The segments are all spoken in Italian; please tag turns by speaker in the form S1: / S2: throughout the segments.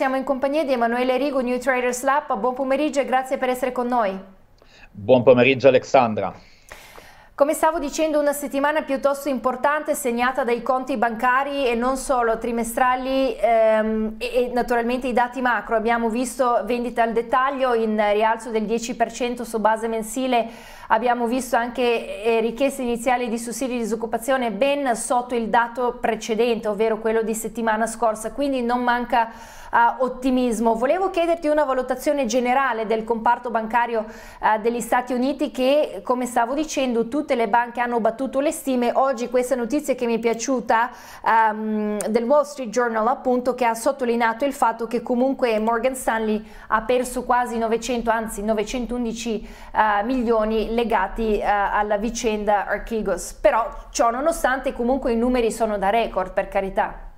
S1: siamo in compagnia di Emanuele Rigo, New Traders Lab. Buon pomeriggio e grazie per essere con noi.
S2: Buon pomeriggio Alexandra.
S1: Come stavo dicendo, una settimana piuttosto importante segnata dai conti bancari e non solo, trimestrali ehm, e, e, naturalmente i dati macro. Abbiamo visto vendita al dettaglio in rialzo del 10% su base mensile abbiamo visto anche eh, richieste iniziali di sussidi di disoccupazione ben sotto il dato precedente, ovvero quello di settimana scorsa, quindi non manca uh, ottimismo. Volevo chiederti una valutazione generale del comparto bancario uh, degli Stati Uniti che, come stavo dicendo, tutte le banche hanno battuto le stime. Oggi questa notizia che mi è piaciuta um, del Wall Street Journal appunto che ha sottolineato il fatto che comunque Morgan Stanley ha perso quasi 900, anzi 911 uh, milioni legati eh, alla vicenda Archigos, però ciò nonostante comunque i numeri sono da record per carità.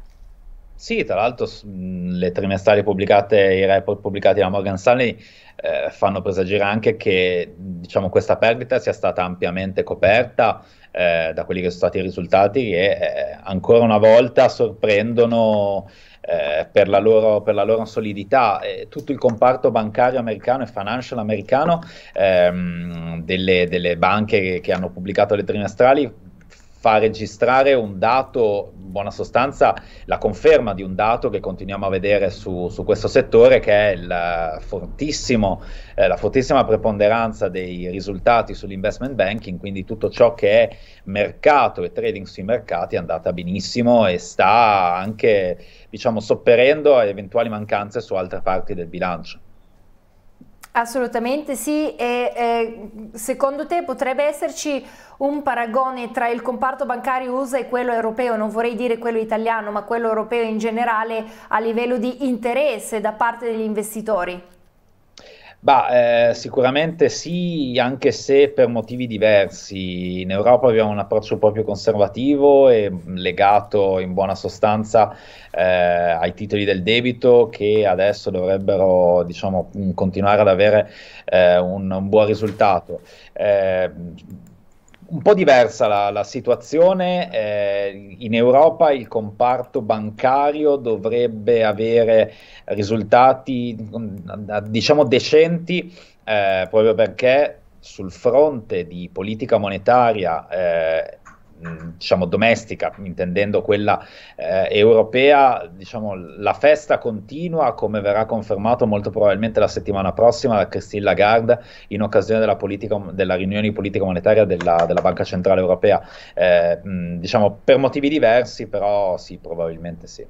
S2: Sì, tra l'altro le trimestrali pubblicate, i report pubblicati da Morgan Stanley eh, fanno presagire anche che diciamo, questa perdita sia stata ampiamente coperta eh, da quelli che sono stati i risultati e eh, ancora una volta sorprendono eh, per la, loro, per, la loro, solidità. tutto il comparto bancario americano e financial americano ehm, delle, delle, banche che, che hanno pubblicato le trimestrali fa registrare un dato, in buona sostanza la conferma di un dato che continuiamo a vedere su, su questo settore, che è il fortissimo, eh, la fortissima preponderanza dei risultati sull'investment banking, quindi tutto ciò che è mercato e trading sui mercati è andata benissimo e sta anche diciamo, sopperendo a eventuali mancanze su altre parti del bilancio.
S1: Assolutamente sì, e eh, secondo te potrebbe esserci un paragone tra il comparto bancario USA e quello europeo, non vorrei dire quello italiano, ma quello europeo in generale a livello di interesse da parte degli investitori?
S2: Bah, eh, sicuramente sì, anche se per motivi diversi. In Europa abbiamo un approccio proprio conservativo e mm, legato in buona sostanza eh, ai titoli del debito che adesso dovrebbero diciamo, mm, continuare ad avere eh, un, un, buon risultato eh, un po' diversa la, la situazione. Eh, in Europa il comparto bancario dovrebbe avere risultati, mm, mm, diciamo, decenti, eh, proprio perché sul fronte di politica monetaria eh, diciamo, domestica, intendendo quella eh, europea, diciamo, la festa continua, come verrà confermato molto probabilmente la settimana prossima da Christine Lagarde in occasione della, politica, della riunione di politica monetaria della, della Banca Centrale Europea. Eh, mh, diciamo, per motivi diversi, però sì, probabilmente sì.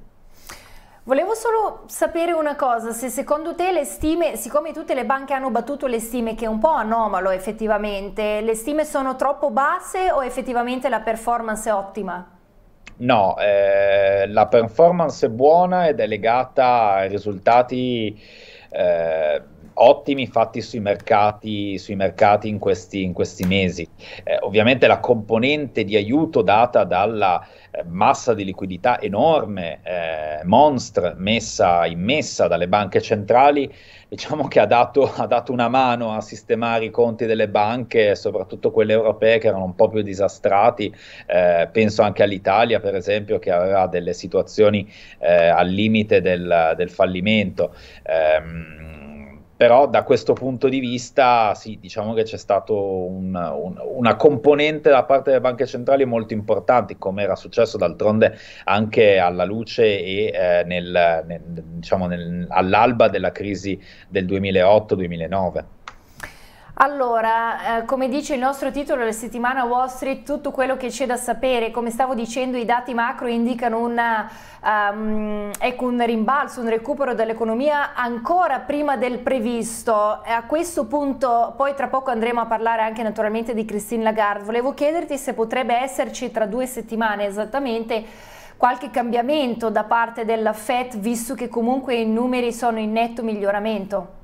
S1: Volevo solo sapere una cosa, se secondo te le stime, siccome tutte le banche hanno battuto le stime, che è un po' anomalo effettivamente, le stime sono troppo basse o effettivamente la performance è ottima?
S2: No, eh, la performance è buona ed è legata ai risultati eh, ottimi fatti sui mercati, sui mercati in, questi, in, questi, mesi. Eh, ovviamente la componente di aiuto data dalla eh, massa di liquidità enorme, eh, monstre, messa, immessa dalle banche centrali, diciamo che ha dato, ha dato, una mano a sistemare i conti delle banche, soprattutto quelle europee che erano un po' più disastrati. Eh, penso anche all'Italia, per esempio, che aveva delle situazioni eh, al limite del, del fallimento. Eh, però da questo punto di vista sì, diciamo che c'è stata un, un, una componente da parte delle banche centrali molto importante, come era successo d'altronde anche alla luce e eh, nel, nel, diciamo nel, all'alba della crisi del 2008-2009.
S1: Allora, eh, come dice il nostro titolo della settimana Wall Street, tutto quello che c'è da sapere, come stavo dicendo i dati macro indicano una, um, ehm, ecco un rimbalzo, un recupero dell'economia ancora prima del previsto. E a questo punto poi tra poco andremo a parlare anche naturalmente di Christine Lagarde. Volevo chiederti se potrebbe esserci tra due settimane esattamente qualche cambiamento da parte della FED, visto che comunque i numeri sono in netto miglioramento.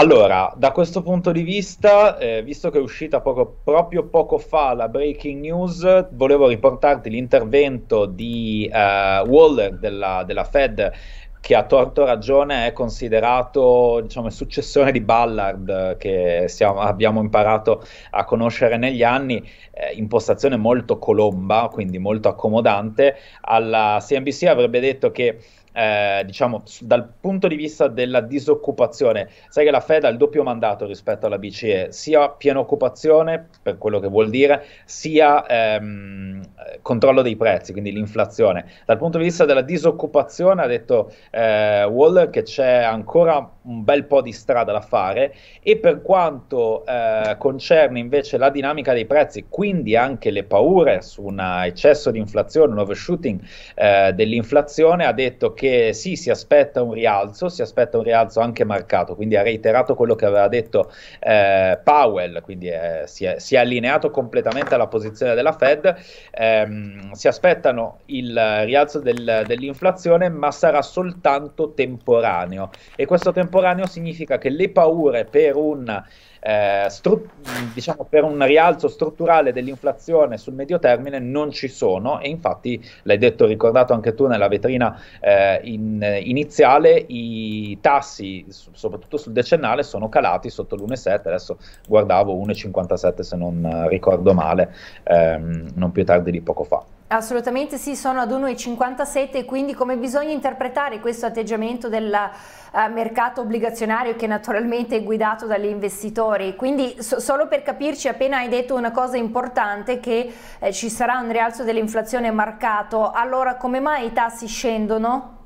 S2: Allora, da questo punto di vista, eh, visto che è uscita poco, proprio poco fa la breaking news, volevo riportarti l'intervento di eh, Waller della, della Fed che a torto ragione è considerato diciamo, il successore di Ballard che siamo, abbiamo imparato a conoscere negli anni, eh, impostazione molto colomba, quindi molto accomodante. Alla CNBC avrebbe detto che eh, diciamo dal punto di vista della disoccupazione, sai che la Fed ha il doppio mandato rispetto alla BCE, sia piena occupazione, per quello che vuol dire, sia ehm, eh, controllo dei prezzi, quindi l'inflazione. Dal punto di vista della disoccupazione ha detto eh, Wall che c'è ancora un bel po' di strada da fare e per quanto eh, concerne invece la dinamica dei prezzi, quindi anche le paure su un eccesso di inflazione, un overshooting eh, dell'inflazione, ha detto che sì, si aspetta un rialzo, si aspetta un rialzo anche marcato, quindi ha reiterato quello che aveva detto eh, Powell, quindi eh, si è, si, è, allineato completamente alla posizione della Fed. Eh, ehm, si aspettano il rialzo del, dell'inflazione, ma sarà soltanto temporaneo. E questo temporaneo significa che le paure per un eh, stru- diciamo per un rialzo strutturale dell'inflazione sul medio termine non ci sono e infatti l'hai detto ricordato anche tu nella vetrina eh, in, iniziale i tassi soprattutto sul decennale sono calati sotto l'1,7 adesso guardavo 1,57 se non ricordo male ehm, non più tardi di di poco fa.
S1: Assolutamente sì, sono ad 1,57 quindi come bisogna interpretare questo atteggiamento del eh, mercato obbligazionario che naturalmente è guidato dagli investitori? Quindi so, solo per capirci, appena hai detto una cosa importante che eh, ci sarà un rialzo dell'inflazione marcato, allora come mai i tassi scendono?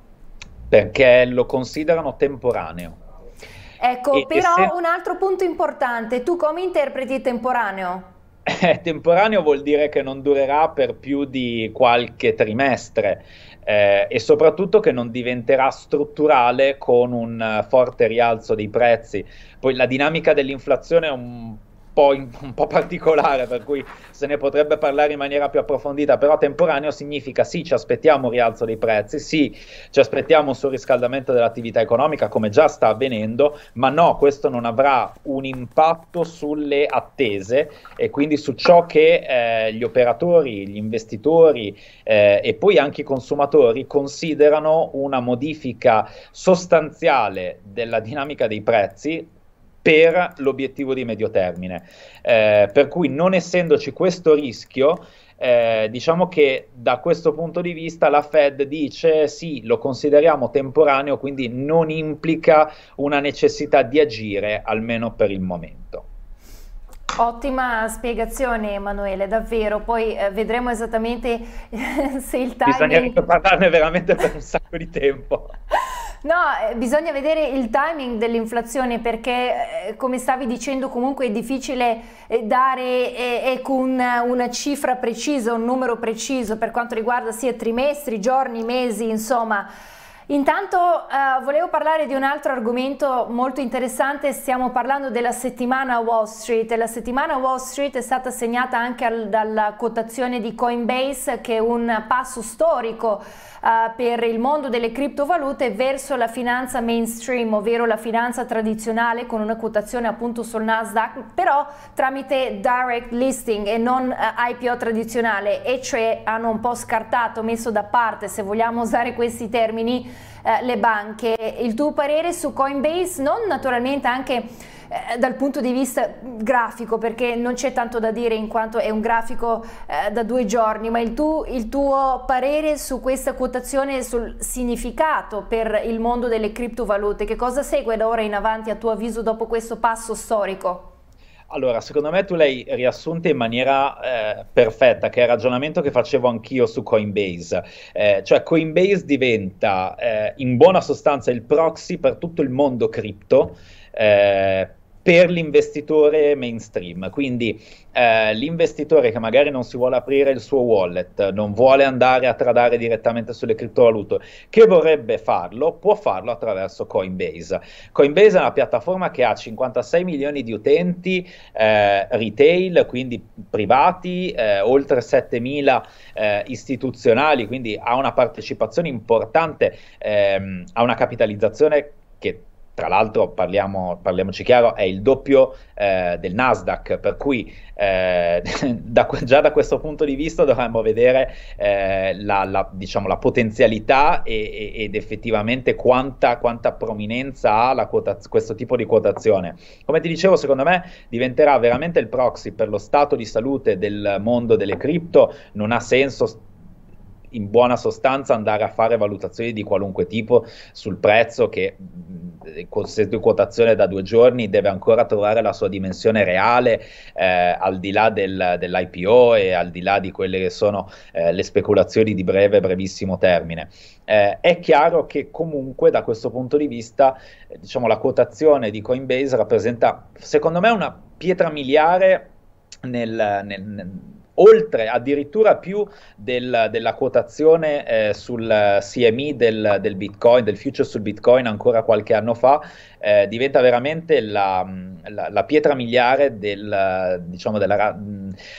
S2: Perché lo considerano temporaneo.
S1: Ecco, e, però e se... un altro punto importante, tu come interpreti temporaneo?
S2: eh, temporaneo vuol dire che non durerà per più di qualche trimestre eh, e soprattutto che non diventerà strutturale con un eh, forte rialzo dei prezzi. Poi la dinamica dell'inflazione è un po', in, un po' particolare, per cui se ne potrebbe parlare in maniera più approfondita, però temporaneo significa sì, ci aspettiamo un rialzo dei prezzi, sì, ci aspettiamo un surriscaldamento dell'attività economica come già sta avvenendo, ma no, questo non avrà un impatto sulle attese e quindi su ciò che eh, gli operatori, gli investitori eh, e poi anche i consumatori considerano una modifica sostanziale della dinamica dei prezzi per l'obiettivo di medio termine. Eh, per cui non essendoci questo rischio, eh, diciamo che da questo punto di vista la Fed dice sì, lo consideriamo temporaneo, quindi non implica una necessità di agire, almeno per il momento.
S1: Ottima spiegazione Emanuele, davvero, poi eh, vedremo esattamente se il timing... Bisognerebbe
S2: parlarne veramente per un sacco di tempo.
S1: No, eh, bisogna vedere il timing dell'inflazione perché, eh, come stavi dicendo, comunque è difficile eh, dare con ecco, una cifra precisa, un numero preciso per quanto riguarda sia trimestri, giorni, mesi, insomma. Intanto eh, volevo parlare di un altro argomento molto interessante, stiamo parlando della settimana Wall Street. La settimana Wall Street è stata segnata anche al, dalla quotazione di Coinbase che è un passo storico eh, per il mondo delle criptovalute verso la finanza mainstream, ovvero la finanza tradizionale con una quotazione appunto sul Nasdaq, però tramite direct listing e non eh, IPO tradizionale e cioè hanno un po' scartato, messo da parte se vogliamo usare questi termini eh, le banche. Il tuo parere su Coinbase, non naturalmente anche eh, dal punto di vista grafico, perché non c'è tanto da dire in quanto è un grafico eh, da due giorni, ma il, tu, il tuo parere su questa quotazione, sul significato per il mondo delle criptovalute, che cosa segue da ora in avanti a tuo avviso dopo questo passo storico?
S2: Allora, secondo me tu l'hai riassunta in maniera eh, perfetta, che è il ragionamento che facevo anch'io su Coinbase. Eh, cioè Coinbase diventa eh, in buona sostanza il proxy per tutto il mondo cripto. Eh, per l'investitore mainstream, quindi eh, l'investitore che magari non si vuole aprire il suo wallet, non vuole andare a tradare direttamente sulle criptovalute, che vorrebbe farlo, può farlo attraverso Coinbase. Coinbase è una piattaforma che ha 56 milioni di utenti eh, retail, quindi privati, eh, oltre 7 mila eh, istituzionali, quindi ha una partecipazione importante, ehm, ha una capitalizzazione che tra l'altro parliamo, parliamoci chiaro, è il doppio eh, del Nasdaq, per cui eh, da, già da questo punto di vista dovremmo vedere eh, la, la, diciamo, la, potenzialità e, e, ed effettivamente quanta, quanta prominenza ha quota, questo tipo di quotazione. Come ti dicevo, secondo me diventerà veramente il proxy per lo stato di salute del mondo delle cripto, non ha senso in buona sostanza andare a fare valutazioni di qualunque tipo sul prezzo che mm, con di quotazione da due giorni deve ancora trovare la sua dimensione reale eh, al di là del, dell'IPO e al di là di quelle che sono eh, le speculazioni di breve brevissimo termine. Eh, è chiaro che comunque da questo punto di vista eh, diciamo, la quotazione di Coinbase rappresenta secondo me una pietra miliare nel, nel, nel oltre addirittura più del, della quotazione eh, sul CME del, del, Bitcoin, del future sul Bitcoin ancora qualche anno fa, eh, diventa veramente la, la, la pietra miliare del, diciamo della,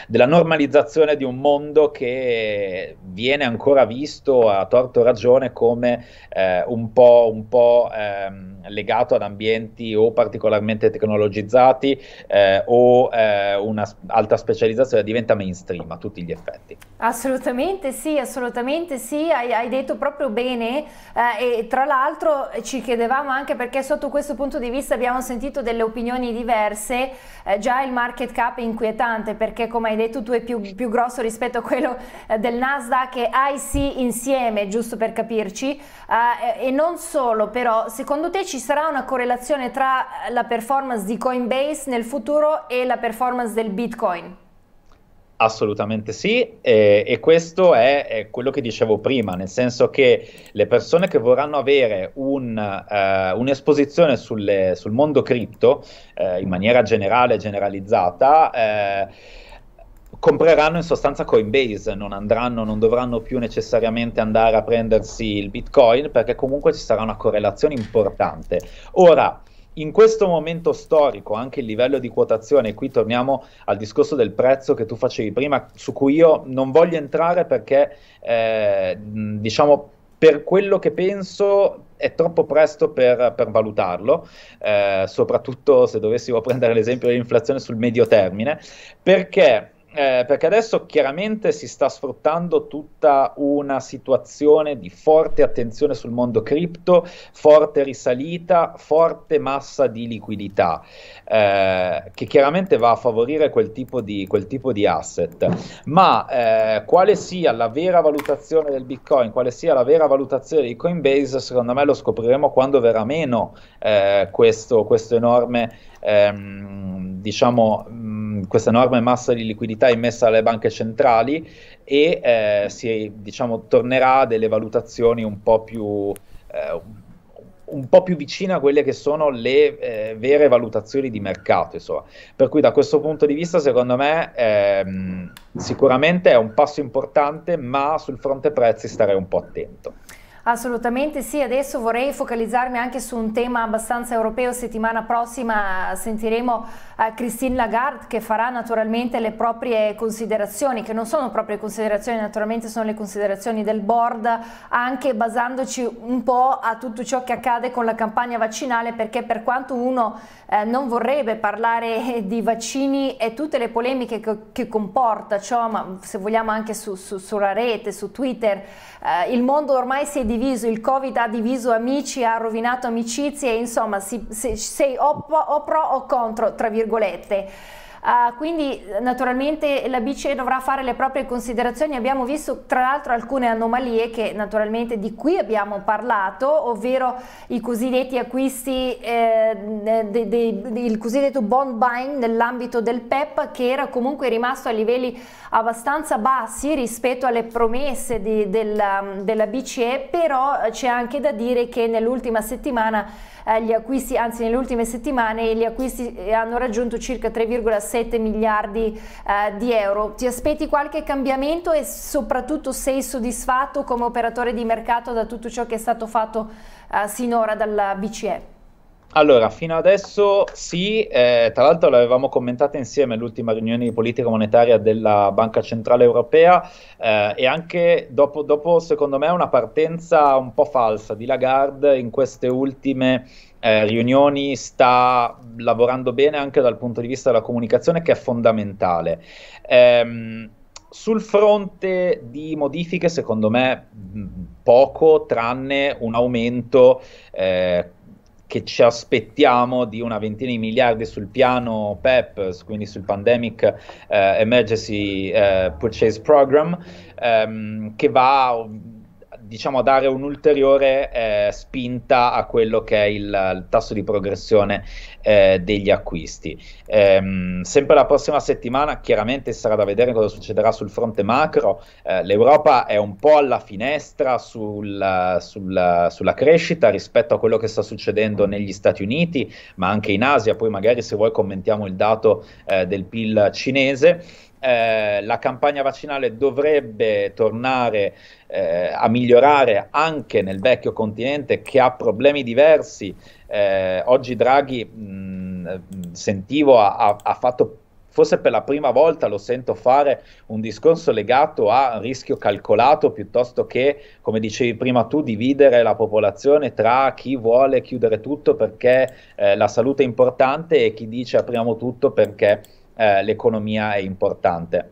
S2: della normalizzazione di un mondo che viene ancora visto a torto ragione come eh, un po', un po' ehm, legato ad ambienti o particolarmente tecnologizzati eh, o eh, un'alta specializzazione diventa mainstream a tutti gli effetti.
S1: Assolutamente sì, assolutamente sì, hai, hai detto proprio bene eh, e tra l'altro ci chiedevamo anche perché sotto questo punto di vista abbiamo sentito delle opinioni diverse, eh, già il market cap è inquietante perché che come hai detto tu è più, più grosso rispetto a quello eh, del Nasdaq e IC insieme, giusto per capirci, uh, e non solo però, secondo te ci sarà una correlazione tra la performance di Coinbase nel futuro e la performance del Bitcoin?
S2: Assolutamente sì, e, e questo è, è, quello che dicevo prima, nel senso che le persone che vorranno avere un, eh, un'esposizione sulle, sul mondo cripto eh, in maniera generale, generalizzata, eh, compreranno in sostanza Coinbase, non andranno, non dovranno più necessariamente andare a prendersi il Bitcoin perché comunque ci sarà una correlazione importante. Ora, in questo momento storico, anche il livello di quotazione, qui torniamo al discorso del prezzo che tu facevi prima, su cui io non voglio entrare perché, eh, diciamo, per quello che penso è troppo presto per, per valutarlo, eh, soprattutto se dovessimo prendere l'esempio dell'inflazione sul medio termine, perché eh, perché adesso chiaramente si sta sfruttando tutta una situazione di forte attenzione sul mondo cripto, forte risalita, forte massa di liquidità, eh, che chiaramente va a favorire quel tipo di, quel tipo di asset. Ma eh, quale sia la vera valutazione del Bitcoin, quale sia la vera valutazione di Coinbase, secondo me lo scopriremo quando verrà meno eh, questo, questo enorme, ehm, diciamo, questa enorme massa di liquidità immessa dalle banche centrali e eh, si diciamo, tornerà a delle valutazioni un po' più... Eh, un po' più vicine a quelle che sono le eh, vere valutazioni di mercato, insomma. Per cui da questo punto di vista, secondo me, ehm, sicuramente è un passo importante, ma sul fronte prezzi starei un po' attento.
S1: Assolutamente sì, adesso vorrei focalizzarmi anche su un tema abbastanza europeo. Settimana prossima sentiremo eh, Christine Lagarde che farà naturalmente le proprie considerazioni, che non sono proprie considerazioni, naturalmente sono le considerazioni del board, anche basandoci un po' a tutto ciò che accade con la campagna vaccinale, perché per quanto uno eh, non vorrebbe parlare di vaccini e tutte le polemiche che, comporta ciò, ma se vogliamo anche su, su, sulla rete, su Twitter, eh, il mondo ormai si è diviso, il Covid ha diviso amici, ha rovinato amicizie, insomma si, se, sei o, o pro o contro, tra virgolette. Uh, quindi naturalmente la BCE dovrà fare le proprie considerazioni. Abbiamo visto tra l'altro alcune anomalie che naturalmente di cui abbiamo parlato, ovvero i cosiddetti acquisti, eh, de, de, de, il cosiddetto bond buying nell'ambito del PEP che era comunque rimasto a livelli abbastanza bassi rispetto alle promesse di, um, della, della BCE, però c'è anche da dire che nell'ultima settimana eh, gli acquisti, anzi nelle ultime settimane gli acquisti eh, hanno raggiunto circa 3,7 miliardi eh, di euro. Ti aspetti qualche cambiamento e soprattutto sei soddisfatto come operatore di mercato da tutto ciò che è stato fatto sinora dalla BCE?
S2: Allora, fino adesso sì, eh, tra l'altro l'avevamo commentata insieme all'ultima riunione di politica monetaria della Banca Centrale Europea eh, e anche dopo, dopo, secondo me, una partenza un po' falsa di Lagarde in queste ultime eh, riunioni sta lavorando bene anche dal punto di vista della comunicazione che è fondamentale. Ehm, sul fronte di modifiche, secondo me, poco, tranne un aumento eh, che ci aspettiamo di una ventina di miliardi sul piano PEP, quindi sul Pandemic eh, Emergency eh, Purchase Program, ehm, che va diciamo, dare un'ulteriore eh, spinta a quello che è il, il tasso di progressione eh, degli acquisti. Ehm, sempre la prossima settimana chiaramente sarà da vedere cosa succederà sul fronte macro, eh, l'Europa è un po' alla finestra sul, sul, sulla crescita rispetto a quello che sta succedendo negli Stati Uniti, ma anche in Asia, poi magari se vuoi commentiamo il dato eh, del PIL cinese. Eh, la campagna vaccinale dovrebbe tornare eh, a migliorare anche nel vecchio continente che ha problemi diversi. Eh, oggi Draghi, mh, sentivo, ha, ha fatto forse per la prima volta lo sento fare un discorso legato a rischio calcolato piuttosto che, come dicevi prima tu, dividere la popolazione tra chi vuole chiudere tutto perché eh, la salute è importante e chi dice apriamo tutto perché eh, l'economia è importante.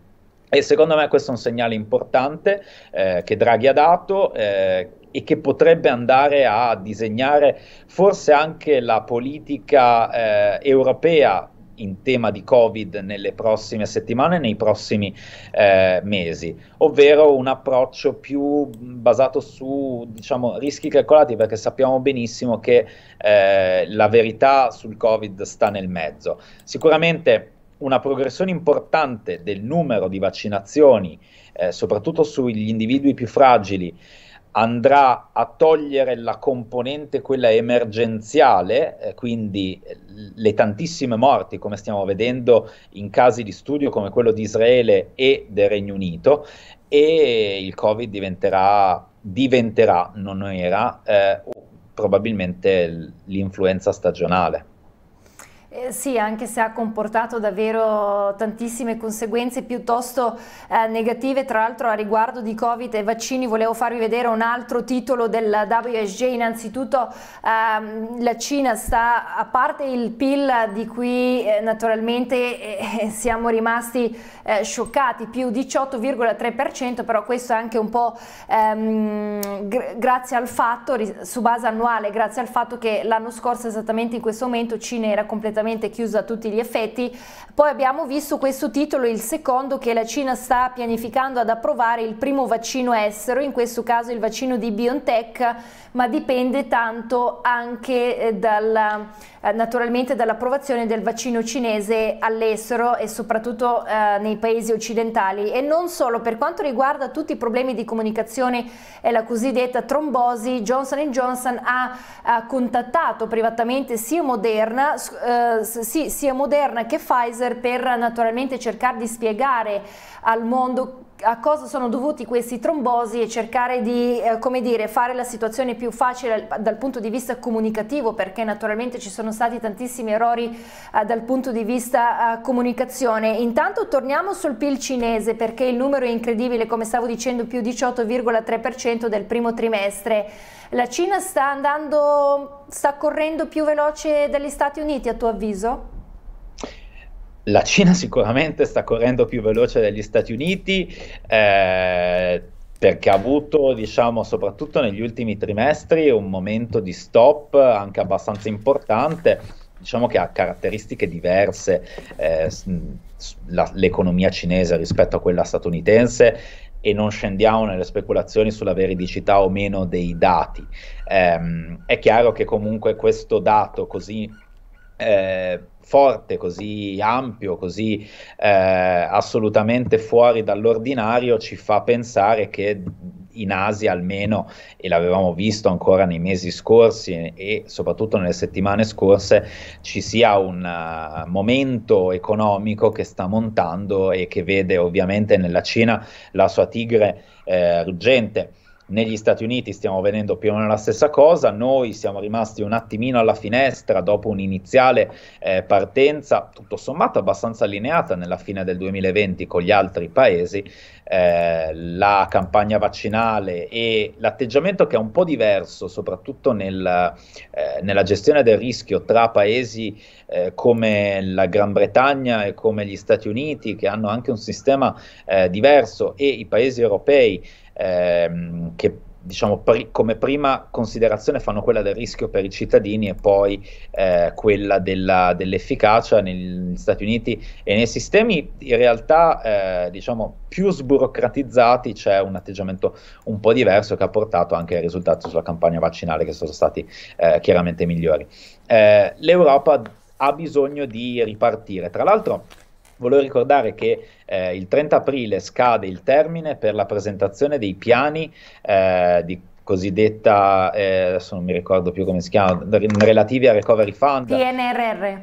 S2: E secondo me questo è un segnale importante eh, che Draghi ha dato eh, e che potrebbe andare a disegnare forse anche la politica eh, europea in tema di Covid nelle prossime settimane nei prossimi eh, mesi, ovvero un approccio più basato su diciamo, rischi calcolati perché sappiamo benissimo che eh, la verità sul Covid sta nel mezzo. Sicuramente una progressione importante del numero di vaccinazioni, eh, soprattutto sugli individui più fragili, andrà a togliere la componente quella emergenziale, eh, quindi eh, le tantissime morti come stiamo vedendo in casi di studio come quello di Israele e del Regno Unito e il Covid diventerà, diventerà non era, eh, probabilmente l'influenza stagionale.
S1: Eh, sì, anche se ha comportato davvero tantissime conseguenze piuttosto eh, negative, tra l'altro a riguardo di Covid e vaccini volevo farvi vedere un altro titolo del WSJ, innanzitutto ehm, la Cina sta, a parte il PIL di cui eh, naturalmente eh, siamo rimasti eh, scioccati, più 18,3%, però questo è anche un po' ehm, gr grazie al fatto, su base annuale, grazie al fatto che l'anno scorso esattamente in questo momento Cina era completamente completamente chiuso a tutti gli effetti. Poi abbiamo visto questo titolo, il secondo, che la Cina sta pianificando ad approvare il primo vaccino estero, in questo caso il vaccino di BioNTech, ma dipende tanto anche eh, dal, eh, naturalmente dall'approvazione del vaccino cinese all'estero e soprattutto eh, nei paesi occidentali e non solo per quanto riguarda tutti i problemi di comunicazione e la cosiddetta trombosi Johnson Johnson ha, ha contattato privatamente sia Moderna eh, sì, sia Moderna che Pfizer per naturalmente cercare di spiegare al mondo a cosa sono dovuti questi trombosi e cercare di eh, dire, fare la situazione più facile dal punto di vista comunicativo perché naturalmente ci sono stati tantissimi errori eh, dal punto di vista eh, comunicazione. Intanto torniamo sul PIL cinese perché il numero è incredibile, come stavo dicendo, più 18,3% del primo trimestre. La Cina sta andando, sta correndo più veloce degli Stati Uniti a tuo avviso?
S2: la Cina sicuramente sta correndo più veloce degli Stati Uniti eh, perché ha avuto, diciamo, soprattutto negli ultimi trimestri un momento di stop anche abbastanza importante, diciamo che ha caratteristiche diverse eh, la, l'economia cinese rispetto a quella statunitense e non scendiamo nelle speculazioni sulla veridicità o meno dei dati. Ehm, è chiaro che comunque questo dato così eh, forte, così ampio, così eh, assolutamente fuori dall'ordinario, ci fa pensare che in Asia almeno, e l'avevamo visto ancora nei mesi scorsi e soprattutto nelle settimane scorse, ci sia un uh, momento economico che sta montando e che vede ovviamente nella Cina la sua tigre eh, ruggente negli Stati Uniti stiamo vedendo più o meno la stessa cosa, noi siamo rimasti un attimino alla finestra dopo un'iniziale eh, partenza tutto sommato abbastanza allineata nella fine del 2020 con gli altri paesi, eh, la campagna vaccinale e l'atteggiamento che è un po' diverso, soprattutto nel, eh, nella gestione del rischio tra paesi eh, come la Gran Bretagna e come gli Stati Uniti, che hanno anche un sistema eh, diverso, e i paesi europei ehm, che diciamo, pri- come prima considerazione fanno quella del rischio per i cittadini e poi eh, quella della, dell'efficacia negli Stati Uniti e nei sistemi in realtà eh, diciamo, più sburocratizzati c'è un atteggiamento un po' diverso che ha portato anche ai risultati sulla campagna vaccinale che sono stati eh, chiaramente migliori. Eh, L'Europa ha bisogno di ripartire. Tra l'altro Volevo ricordare che eh, il 30 aprile scade il termine per la presentazione dei piani eh, di cosiddetta, eh, adesso non mi ricordo più come si chiama, relativi al Recovery Fund.
S1: PNRR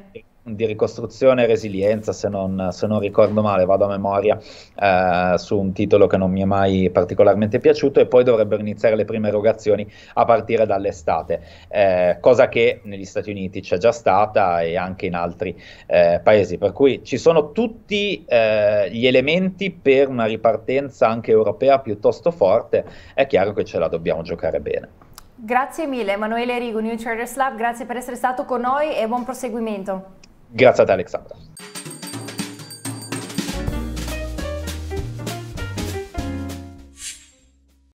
S2: di ricostruzione e resilienza, se non, se non ricordo male, vado a memoria, eh, su un titolo che non mi è mai particolarmente piaciuto e poi dovrebbero iniziare le prime erogazioni a partire dall'estate, eh, cosa che negli Stati Uniti c'è già stata e anche in altri eh, paesi, per cui ci sono tutti eh, gli elementi per una ripartenza anche europea piuttosto forte, è chiaro che ce la dobbiamo giocare bene.
S1: Grazie mille Emanuele Rigo, New Traders Lab, grazie per essere stato con noi e buon proseguimento.
S2: Grazie a te Alexandra.